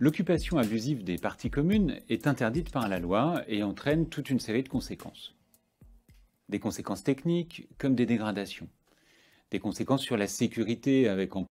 L'occupation abusive des parties communes est interdite par la loi et entraîne toute une série de conséquences. Des conséquences techniques comme des dégradations. Des conséquences sur la sécurité avec en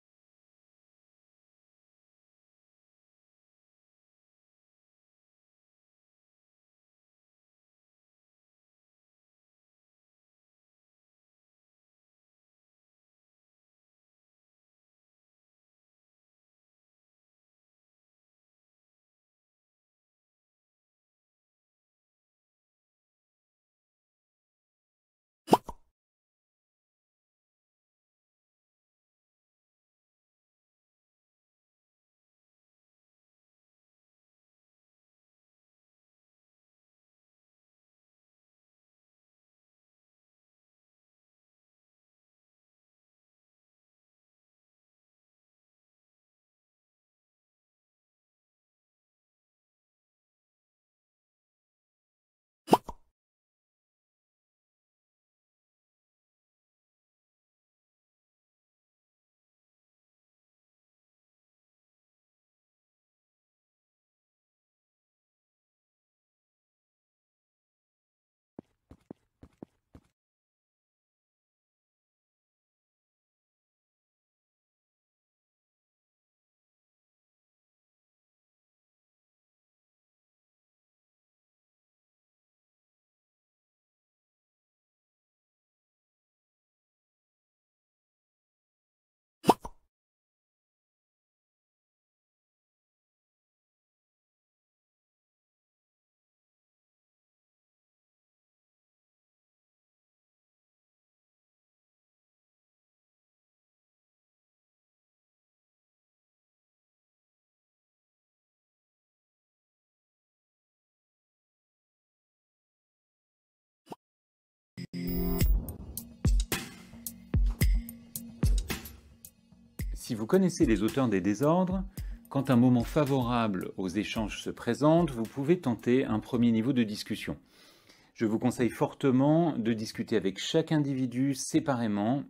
Si vous connaissez les auteurs des désordres, quand un moment favorable aux échanges se présente, vous pouvez tenter un premier niveau de discussion. Je vous conseille fortement de discuter avec chaque individu séparément